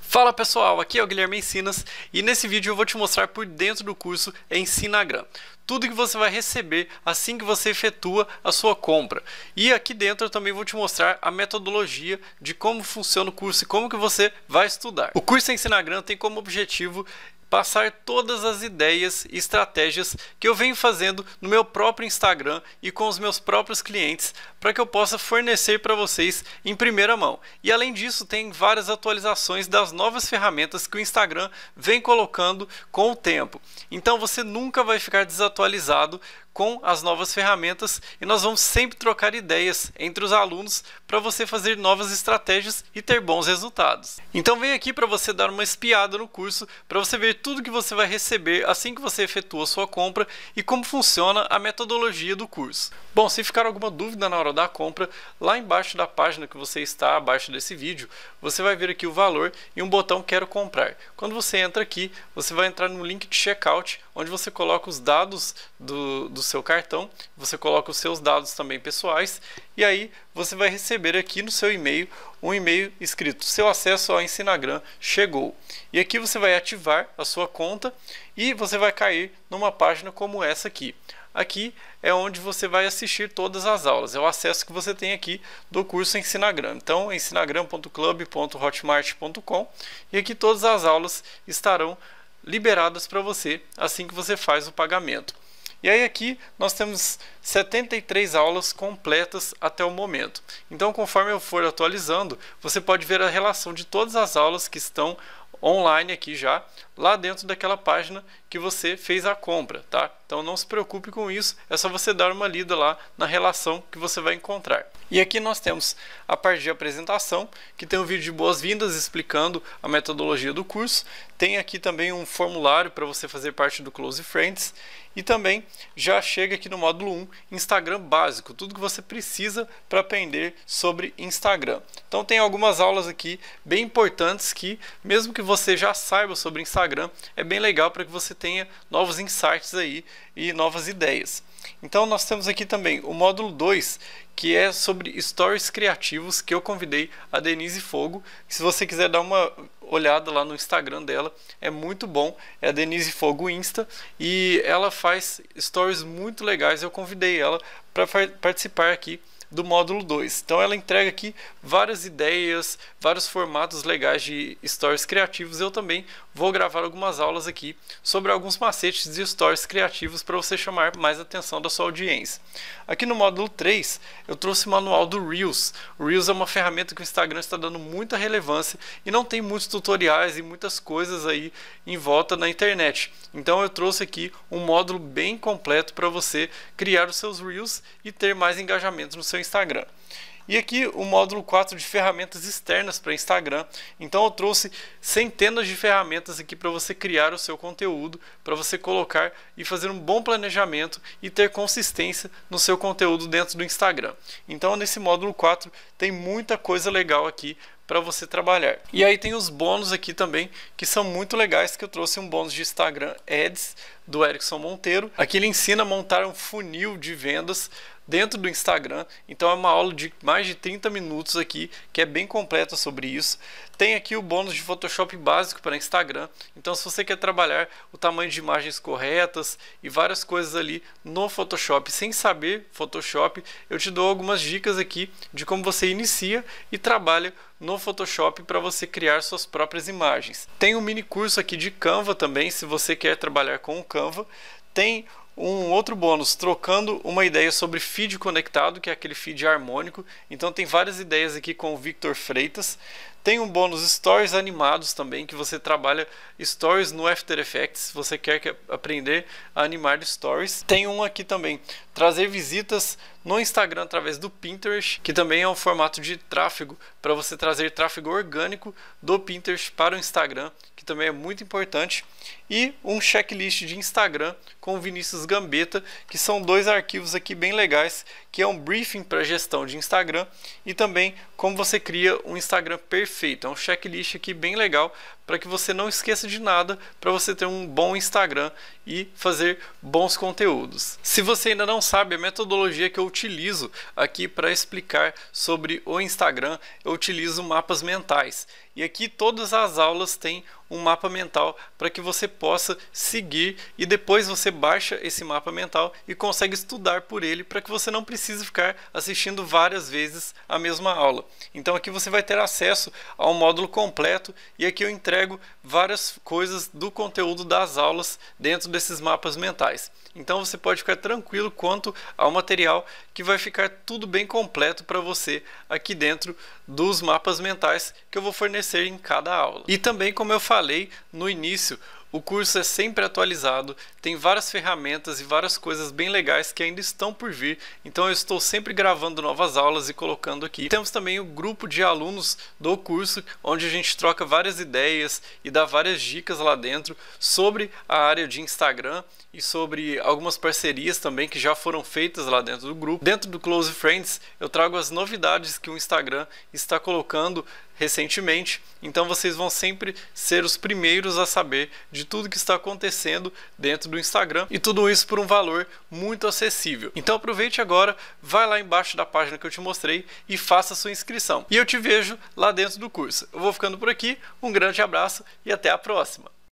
Fala pessoal, aqui é o Guilherme Ensinas e nesse vídeo eu vou te mostrar por dentro do curso Ensinagram tudo que você vai receber assim que você efetua a sua compra. E aqui dentro eu também vou te mostrar a metodologia de como funciona o curso e como que você vai estudar. O curso Ensinagram tem como objetivo passar todas as ideias e estratégias que eu venho fazendo no meu próprio Instagram e com os meus próprios clientes para que eu possa fornecer para vocês em primeira mão. E além disso, tem várias atualizações das novas ferramentas que o Instagram vem colocando com o tempo. Então você nunca vai ficar desatualizado com as novas ferramentas e nós vamos sempre trocar ideias entre os alunos para você fazer novas estratégias e ter bons resultados. Então vem aqui para você dar uma espiada no curso para você ver tudo que você vai receber assim que você efetua sua compra e como funciona a metodologia do curso. Bom, se ficar alguma dúvida na hora da compra, lá embaixo da página que você está, abaixo desse vídeo, você vai ver aqui o valor e um botão quero comprar. Quando você entra aqui, você vai entrar no link de checkout, onde você coloca os dados do, do seu cartão, você coloca os seus dados também pessoais e aí você vai receber aqui no seu e-mail um e-mail escrito seu acesso ao Ensinagram chegou. E aqui você vai ativar a sua conta e você vai cair numa página como essa aqui. Aqui é onde você vai assistir todas as aulas, é o acesso que você tem aqui do curso Ensinagram. Então, ensinagram.club.hotmart.com e aqui todas as aulas estarão liberadas para você assim que você faz o pagamento. E aí aqui nós temos 73 aulas completas até o momento. Então, conforme eu for atualizando, você pode ver a relação de todas as aulas que estão online aqui já, lá dentro daquela página que você fez a compra, tá? Então não se preocupe com isso, é só você dar uma lida lá na relação que você vai encontrar. E aqui nós temos a parte de apresentação, que tem um vídeo de boas-vindas explicando a metodologia do curso. Tem aqui também um formulário para você fazer parte do Close Friends. E também já chega aqui no módulo 1, Instagram básico, tudo que você precisa para aprender sobre Instagram. Então tem algumas aulas aqui bem importantes que, mesmo que você já saiba sobre Instagram, é bem legal para que você tenha novos insights aí e novas ideias. Então nós temos aqui também o módulo 2, que é sobre stories criativos, que eu convidei a Denise Fogo. Se você quiser dar uma olhada lá no Instagram dela, é muito bom. É a Denise Fogo Insta e ela faz stories muito legais. Eu convidei ela para participar aqui do módulo 2. Então ela entrega aqui várias ideias, vários formatos legais de stories criativos. Eu também vou gravar algumas aulas aqui sobre alguns macetes de stories criativos para você chamar mais atenção da sua audiência. Aqui no módulo 3, eu trouxe o manual do Reels. O Reels é uma ferramenta que o Instagram está dando muita relevância e não tem muitos tutoriais e muitas coisas aí em volta na internet. Então eu trouxe aqui um módulo bem completo para você criar os seus Reels e ter mais engajamento no seu Instagram. E aqui o módulo 4 de ferramentas externas para Instagram. Então eu trouxe centenas de ferramentas aqui para você criar o seu conteúdo, para você colocar e fazer um bom planejamento e ter consistência no seu conteúdo dentro do Instagram. Então nesse módulo 4 tem muita coisa legal aqui para você trabalhar. E aí tem os bônus aqui também, que são muito legais, que eu trouxe um bônus de Instagram Ads do Erickson Monteiro. Aqui ele ensina a montar um funil de vendas dentro do Instagram. Então é uma aula de mais de 30 minutos aqui, que é bem completa sobre isso. Tem aqui o bônus de Photoshop básico para Instagram. Então se você quer trabalhar o tamanho de imagens corretas e várias coisas ali no Photoshop, sem saber Photoshop, eu te dou algumas dicas aqui de como você inicia e trabalha no Photoshop para você criar suas próprias imagens. Tem um mini curso aqui de Canva também, se você quer trabalhar com o Canva. Tem um outro bônus, trocando uma ideia sobre feed conectado, que é aquele feed harmônico. Então tem várias ideias aqui com o Victor Freitas tem um bônus stories animados também, que você trabalha stories no After Effects, se você quer que aprender a animar stories. Tem um aqui também, trazer visitas no Instagram através do Pinterest, que também é um formato de tráfego para você trazer tráfego orgânico do Pinterest para o Instagram, que também é muito importante, e um checklist de Instagram com Vinícius Gambetta, que são dois arquivos aqui bem legais, que é um briefing para gestão de Instagram e também como você cria um Instagram perfeito perfeito. É um checklist aqui bem legal para que você não esqueça de nada, para você ter um bom Instagram e fazer bons conteúdos. Se você ainda não sabe, a metodologia que eu utilizo aqui para explicar sobre o Instagram, eu utilizo mapas mentais. E aqui todas as aulas têm um mapa mental para que você possa seguir e depois você baixa esse mapa mental e consegue estudar por ele para que você não precise ficar assistindo várias vezes a mesma aula. Então aqui você vai ter acesso ao módulo completo e aqui eu entrego várias coisas do conteúdo das aulas dentro desses mapas mentais. Então você pode ficar tranquilo quanto ao material que vai ficar tudo bem completo para você aqui dentro dos mapas mentais que eu vou fornecer em cada aula. E também como eu falei falei no início, o curso é sempre atualizado, tem várias ferramentas e várias coisas bem legais que ainda estão por vir, então eu estou sempre gravando novas aulas e colocando aqui. Temos também o grupo de alunos do curso, onde a gente troca várias ideias e dá várias dicas lá dentro sobre a área de Instagram e sobre algumas parcerias também que já foram feitas lá dentro do grupo. Dentro do Close Friends, eu trago as novidades que o Instagram está colocando recentemente, então vocês vão sempre ser os primeiros a saber de tudo que está acontecendo dentro do Instagram e tudo isso por um valor muito acessível. Então aproveite agora, vai lá embaixo da página que eu te mostrei e faça sua inscrição. E eu te vejo lá dentro do curso. Eu vou ficando por aqui, um grande abraço e até a próxima.